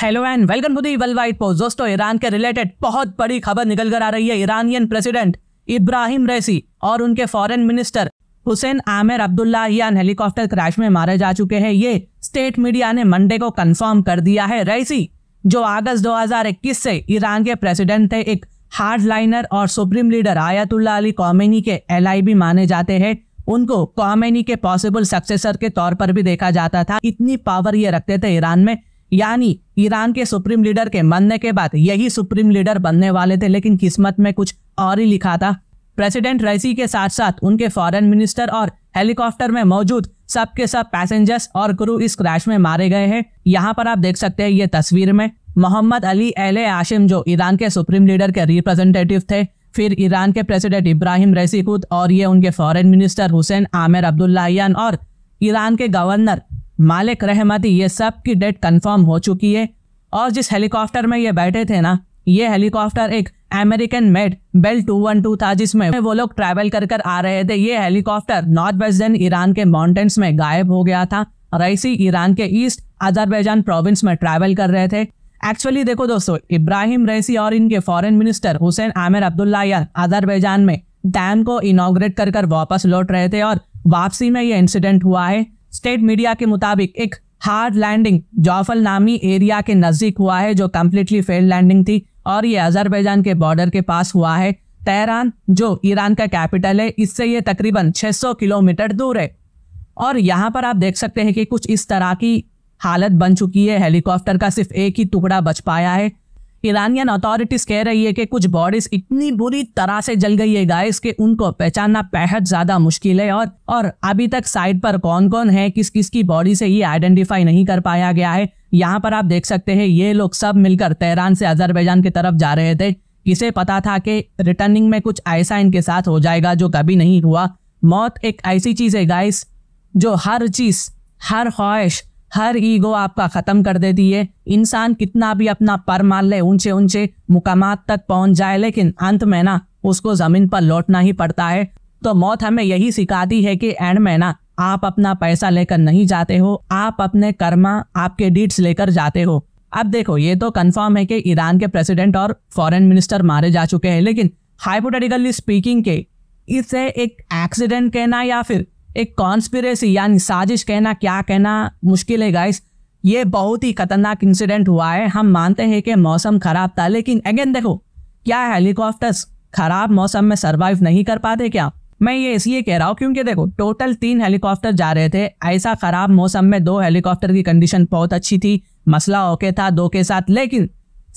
hello and welcome to the world wide post दोस्तों Iran के related बहुत बड़ी खबर निकल कर आ रही है ईरानियन प्रेसिडेंट इब्राहिम रेसी और उनके foreign minister Hossein Amir Abdollahian helicopter crash में मारे जा चुके हैं ये स्टेट मीडिया ने मंडे को कंफर्म कर दिया है रेसी जो अगस्त 2021 से ईरान के प्रेसिडेंट थे एक हार्ड लाइनर और supreme leader Ayatollah Ali Khamenei के एल माने जाते हैं उनको कॉमेनी के पॉसिबल सक्सेसर के तौर पर भी देखा जाता था इतनी पावर ये रखते थे ईरान में यानी ईरान के सुप्रीम लीडर के मरने के बाद यही सुप्रीम लीडर बनने वाले थे लेकिन किस्मत में कुछ और ही लिखा था प्रेसिडेंट रईसी के साथ साथ उनके फॉरेन मिनिस्टर और हेलीकॉप्टर में मौजूद सबके सब पैसेंजर्स और क्रू इस क्रैश में मारे गए हैं यहाँ पर आप देख सकते हैं ये तस्वीर में मोहम्मद अली एल आशिम जो ईरान के सुप्रीम लीडर के रिप्रेजेंटेटिव थे फिर ईरान के प्रेसिडेंट इब्राहिम रेसी खुद और ये उनके foreign minister Hossein Amir Abdullah और ईरान के गवर्नर मालिक रहमती ये सब की डेट कंफर्म हो चुकी है और जिस हेलीकॉप्टर में ये बैठे थे ना ये हेलीकॉप्टर एक American made Bell two one two था जिसमें वो लोग ट्रैवल कर कर आ रहे थे ये हेलीकॉप्टर नॉर्थ वेस्टर्न ईरान के माउंटेन्स में गायब हो गया था रईसी ईरान के ईस्ट अजरबैजान प्रोविंस में ट्रैवल कर रहे थे एक्चुअली देखो दोस्तों इब्राहिम रैसी और इनके foreign minister Hossein Amir Abdullah यार अजरबैजान में डैम को इनाग्रेट कर कर वापस लौट रहे थे और वापसी में ये इंसिडेंट हुआ है स्टेट मीडिया के मुताबिक एक हार्ड लैंडिंग जौफल नामी एरिया के नज़दीक हुआ है जो कम्प्लीटली फेल लैंडिंग थी और ये अजरबैजान के बॉर्डर के पास हुआ है तेहरान जो ईरान का कैपिटल है इससे ये तकरीबन 600 किलोमीटर दूर है और यहाँ पर आप देख सकते हैं कि कुछ इस तरह की हालत बन चुकी है हेलीकॉप्टर का सिर्फ एक ही टुकड़ा बच पाया है ईरानियन अथॉरिटीज कह रही है कि कुछ बॉडीज इतनी बुरी तरह से जल गई है गाइस कि उनको पहचानना बेहद ज्यादा मुश्किल है और और अभी तक साइट पर कौन कौन है किस किस की बॉडी से ये आइडेंटिफाई नहीं कर पाया गया है यहाँ पर आप देख सकते हैं ये लोग सब मिलकर तेहरान से अजरबैजान की तरफ जा रहे थे किसे पता था कि रिटर्निंग में कुछ ऐसा इनके साथ हो जाएगा जो कभी नहीं हुआ मौत एक ऐसी चीज है गाइस जो हर चीज हर ख्वाहिश हर ईगो आपका ख़त्म कर देती है इंसान कितना भी अपना पर मान ले ऊंचे ऊंचे मुकामात तक पहुंच जाए लेकिन अंत में ना उसको ज़मीन पर लौटना ही पड़ता है तो मौत हमें यही सिखाती है कि एंड में ना आप अपना पैसा लेकर नहीं जाते हो आप अपने कर्मा आपके डीट्स लेकर जाते हो अब देखो ये तो कंफर्म है कि ईरान के प्रेसिडेंट और फॉरेन मिनिस्टर मारे जा चुके हैं लेकिन हाइपोटेटिकली स्पीकिंग के इसे एक एक्सीडेंट कहना या फिर एक कॉन्स्पिरेसी यानी साजिश कहना क्या कहना मुश्किल है गाइस ये बहुत ही खतरनाक इंसिडेंट हुआ है हम मानते हैं कि मौसम ख़राब था लेकिन अगेन देखो क्या हेलीकॉप्टर्स ख़राब मौसम में सर्वाइव नहीं कर पाते क्या मैं ये इसलिए कह रहा हूँ क्योंकि देखो टोटल तीन हेलीकॉप्टर जा रहे थे ऐसा ख़राब मौसम में दो हेलीकॉप्टर की कंडीशन बहुत अच्छी थी मसला ओके था दो के साथ लेकिन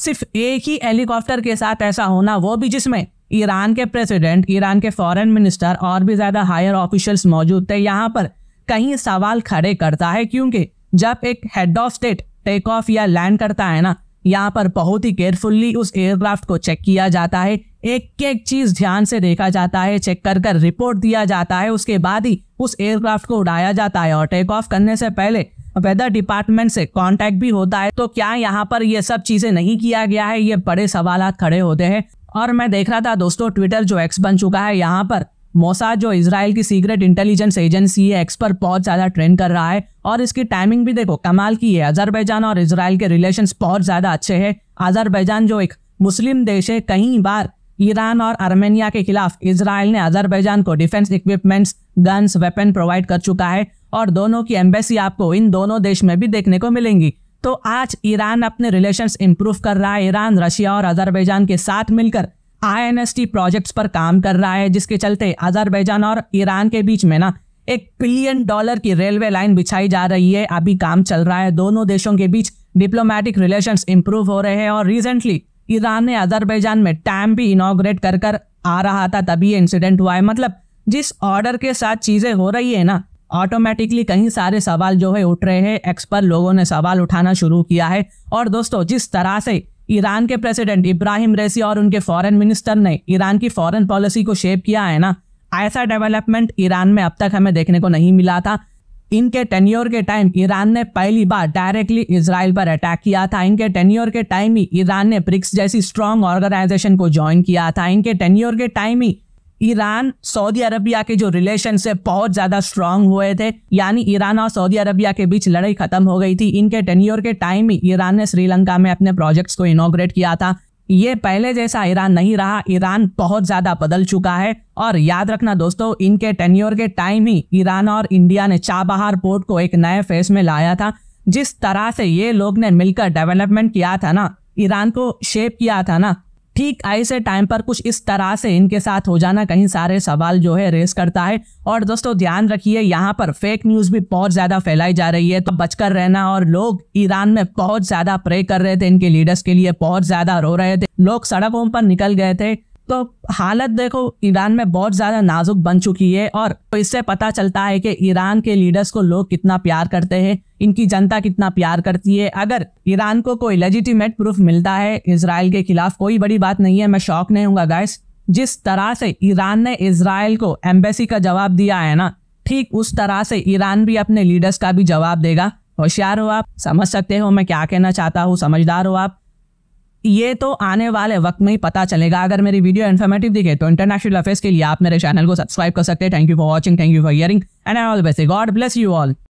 सिर्फ एक ही हेलीकॉप्टर के साथ ऐसा होना वो भी जिसमें ईरान के प्रेसिडेंट ईरान के फॉरेन मिनिस्टर और भी ज़्यादा हायर ऑफिशियल्स मौजूद थे यहाँ पर कहीं सवाल खड़े करता है क्योंकि जब एक head of state take off या लैंड करता है ना यहाँ पर बहुत ही केयरफुल्ली उस एयरक्राफ्ट को चेक किया जाता है एक एक चीज़ ध्यान से देखा जाता है चेक कर कर रिपोर्ट दिया जाता है उसके बाद ही उस एयरक्राफ्ट को उड़ाया जाता है और टेक ऑफ करने से पहले वेदर डिपार्टमेंट से कांटेक्ट भी होता है तो क्या यहाँ पर ये सब चीज़ें नहीं किया गया है ये बड़े सवाल खड़े होते हैं और मैं देख रहा था दोस्तों ट्विटर जो एक्स बन चुका है यहाँ पर मोसा जो इसराइल की सीक्रेट इंटेलिजेंस एजेंसी है एक्स पर बहुत ज़्यादा ट्रेंड कर रहा है और इसकी टाइमिंग भी देखो कमाल की है अजरबैजान और इसराइल के रिलेशन बहुत ज़्यादा अच्छे है अजरबैजान जो एक मुस्लिम देश है कई बार ईरान और आर्मेनिया के खिलाफ इसराइल ने अजरबैजान को defence equipments guns weapon provide कर चुका है और दोनों की एम्बेसी आपको इन दोनों देश में भी देखने को मिलेंगी तो आज ईरान अपने रिलेशंस इंप्रूव कर रहा है ईरान रशिया और अजरबैजान के साथ मिलकर आई प्रोजेक्ट्स पर काम कर रहा है जिसके चलते अजरबैजान और ईरान के बीच में ना एक बिलियन डॉलर की रेलवे लाइन बिछाई जा रही है अभी काम चल रहा है दोनों देशों के बीच डिप्लोमेटिक रिलेशंस इंप्रूव हो रहे हैं और रिसेंटली ईरान ने अजरबैजान में टैम भी इनाग्रेट कर कर आ रहा था तभी ये इंसिडेंट हुआ है मतलब जिस ऑर्डर के साथ चीज़ें हो रही है ना ऑटोमेटिकली कहीं सारे सवाल जो है उठ रहे हैं एक्स पर लोगों ने सवाल उठाना शुरू किया है और दोस्तों जिस तरह से ईरान के प्रेसिडेंट इब्राहिम रेसी और उनके फॉरेन मिनिस्टर ने ईरान की फॉरेन पॉलिसी को शेप किया है ना ऐसा डेवलपमेंट ईरान में अब तक हमें देखने को नहीं मिला था इनके टेन्योर के टाइम ईरान ने पहली बार डायरेक्टली इसराइल पर अटैक किया था इनके टेन्योर के टाइम ही ईरान ने ब्रिक्स जैसी स्ट्रॉन्ग ऑर्गेनाइजेशन को ज्वाइन किया था इनके टेन्योर के टाइम ही ईरान सऊदी अरबिया के जो रिलेशन से बहुत ज़्यादा स्ट्रांग हुए थे यानी ईरान और सऊदी अरबिया के बीच लड़ाई खत्म हो गई थी इनके टेन्योर के टाइम ही ईरान ने श्रीलंका में अपने प्रोजेक्ट्स को इनोग्रेट किया था ये पहले जैसा ईरान नहीं रहा ईरान बहुत ज़्यादा बदल चुका है और याद रखना दोस्तों इनके टेन्योर के टाइम ही ईरान और इंडिया ने चाबहार पोर्ट को एक नए फेस में लाया था जिस तरह से ये लोग ने मिलकर डेवलपमेंट किया था ना ईरान को शेप किया था ना ठीक ऐसे टाइम पर कुछ इस तरह से इनके साथ हो जाना कहीं सारे सवाल जो है रेस करता है और दोस्तों ध्यान रखिए यहाँ पर फेक न्यूज भी बहुत ज्यादा फैलाई जा रही है तो बचकर रहना और लोग ईरान में बहुत ज्यादा प्रे कर रहे थे इनके लीडर्स के लिए बहुत ज्यादा रो रहे थे लोग सड़कों पर निकल गए थे तो हालत देखो ईरान में बहुत ज़्यादा नाजुक बन चुकी है और इससे पता चलता है कि ईरान के लीडर्स को लोग कितना प्यार करते हैं इनकी जनता कितना प्यार करती है अगर ईरान को कोई लेजिटिमेट प्रूफ मिलता है इसराइल के खिलाफ कोई बड़ी बात नहीं है मैं शौक नहीं हूँ गाइस जिस तरह से ईरान ने इसराइल को एम्बेसी का जवाब दिया है ना ठीक उस तरह से ईरान भी अपने लीडर्स का भी जवाब देगा होशियार हो आप समझ सकते हो मैं क्या कहना चाहता हूँ समझदार हो आप ये तो आने वाले वक्त में ही पता चलेगा अगर मेरी वीडियो इन्फॉर्मेटिव दिखे तो इंटरनेशनल अफेयर्स के लिए आप मेरे चैनल को सब्सक्राइब कर सकते हैं thank you for watching thank you for hearing and I all best God bless you all